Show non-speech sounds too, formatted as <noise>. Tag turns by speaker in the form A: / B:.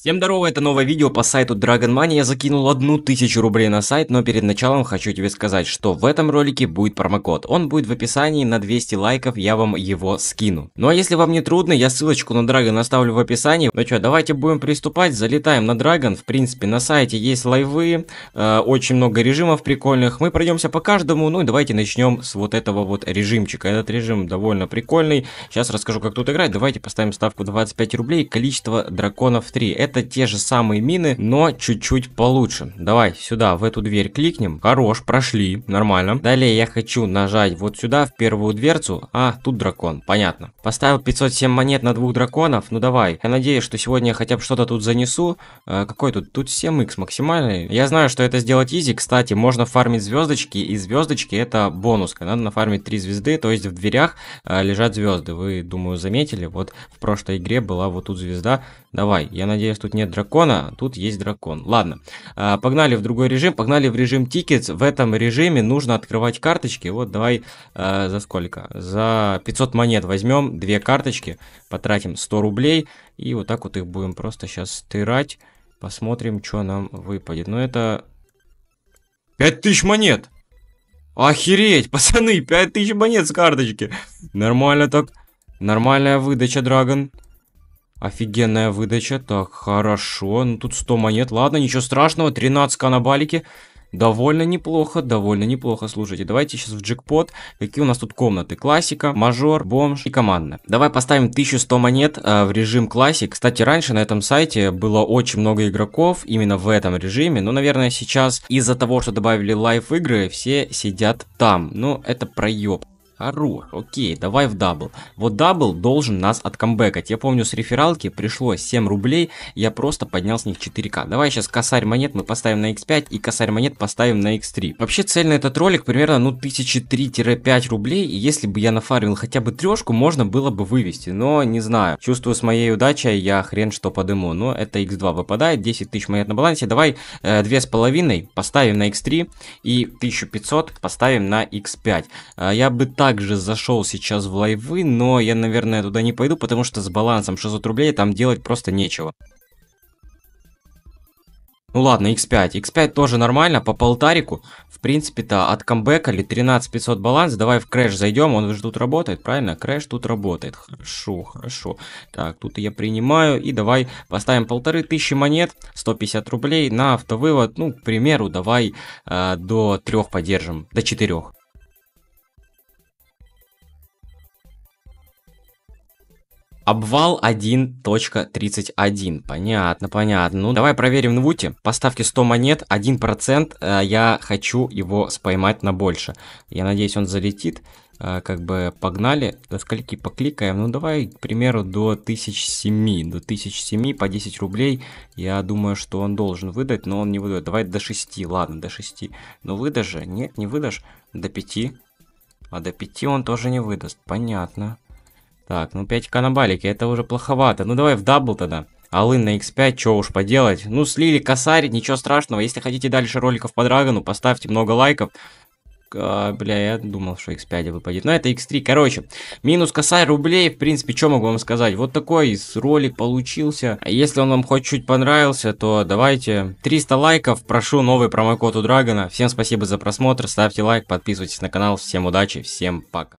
A: Всем здорово, это новое видео по сайту Dragon Money. Я закинул одну тысячу рублей на сайт, но перед началом хочу тебе сказать, что в этом ролике будет промокод. Он будет в описании, на 200 лайков я вам его скину. Ну а если вам не трудно, я ссылочку на Dragon оставлю в описании. Ну что, давайте будем приступать, залетаем на Dragon. В принципе, на сайте есть лайвы, э, очень много режимов прикольных. Мы пройдемся по каждому, ну и давайте начнем с вот этого вот режимчика. Этот режим довольно прикольный. Сейчас расскажу, как тут играть. Давайте поставим ставку 25 рублей, количество драконов 3 это те же самые мины, но чуть-чуть получше. Давай сюда, в эту дверь кликнем. Хорош, прошли, нормально. Далее я хочу нажать вот сюда, в первую дверцу. А, тут дракон, понятно. Поставил 507 монет на двух драконов, ну давай. Я надеюсь, что сегодня я хотя бы что-то тут занесу. Э, какой тут? Тут 7х максимальный. Я знаю, что это сделать изи, кстати, можно фармить звездочки, и звездочки это бонуска. Надо нафармить 3 звезды, то есть в дверях э, лежат звезды. Вы, думаю, заметили, вот в прошлой игре была вот тут звезда. Давай, я надеюсь, Получается, тут нет дракона, а тут есть дракон. Ладно, а, погнали в другой режим, погнали в режим тикетс. В этом режиме нужно открывать карточки. Вот давай а, за сколько? За 500 монет возьмем две карточки, потратим 100 рублей. И вот так вот их будем просто сейчас стирать. Посмотрим, что нам выпадет. Ну это... 5000 монет! Охереть, <laughs> пацаны, 5000 монет с карточки. Нормально так. Нормальная выдача, Драгон. Офигенная выдача. Так, хорошо. Ну, тут 100 монет. Ладно, ничего страшного. 13 канабалики, Довольно неплохо, довольно неплохо. Слушайте, давайте сейчас в джекпот. Какие у нас тут комнаты? Классика, мажор, бомж и командная. Давай поставим 1100 монет э, в режим классик. Кстати, раньше на этом сайте было очень много игроков именно в этом режиме. Но, наверное, сейчас из-за того, что добавили лайв игры, все сидят там. Ну, это проеб. Ару, окей, давай в дабл. Вот дабл должен нас откомбекать. Я помню, с рефералки пришло 7 рублей, я просто поднял с них 4к. Давай сейчас косарь монет мы поставим на x5 и косарь монет поставим на x3. Вообще цель на этот ролик примерно, ну, 1003-5 рублей, и если бы я нафармил хотя бы трешку, можно было бы вывести, но не знаю. Чувствую, с моей удачей я хрен что подыму, но это x2 выпадает, 10 тысяч монет на балансе, давай э, 2,5 поставим на x3 и 1500 поставим на x5. Э, я бы так также зашел сейчас в лайвы, но я, наверное, туда не пойду, потому что с балансом 600 рублей там делать просто нечего. Ну ладно, x5. x5 тоже нормально, по полтарику. В принципе-то от камбэка ли 13500 баланс. Давай в крэш зайдем, он же тут работает, правильно? Крэш тут работает. Хорошо, хорошо. Так, тут я принимаю. И давай поставим полторы тысячи монет, 150 рублей на автовывод. Ну, к примеру, давай э, до трех поддержим, до четырех. Обвал 1.31. Понятно, понятно. Ну, давай проверим на вуте. Поставки 100 монет, 1%. Э, я хочу его споймать на больше. Я надеюсь, он залетит. Э, как бы погнали. До скольки покликаем? Ну, давай, к примеру, до 1007. До 1007 по 10 рублей. Я думаю, что он должен выдать, но он не выдает. Давай до 6. Ладно, до 6. Но ну, выдашь же? Нет, не выдашь. До 5. А до 5 он тоже не выдаст. Понятно. Так, ну 5 на балике, это уже плоховато. Ну давай в дабл тогда. Алын на X5, что уж поделать. Ну, слили косарь, ничего страшного. Если хотите дальше роликов по Драгону, поставьте много лайков. А, бля, я думал, что X5 выпадет. Но это X3. Короче, минус косарь рублей. В принципе, что могу вам сказать? Вот такой ролик получился. Если он вам хоть чуть понравился, то давайте 300 лайков. Прошу новый промокод у Драгона. Всем спасибо за просмотр. Ставьте лайк, подписывайтесь на канал. Всем удачи, всем пока.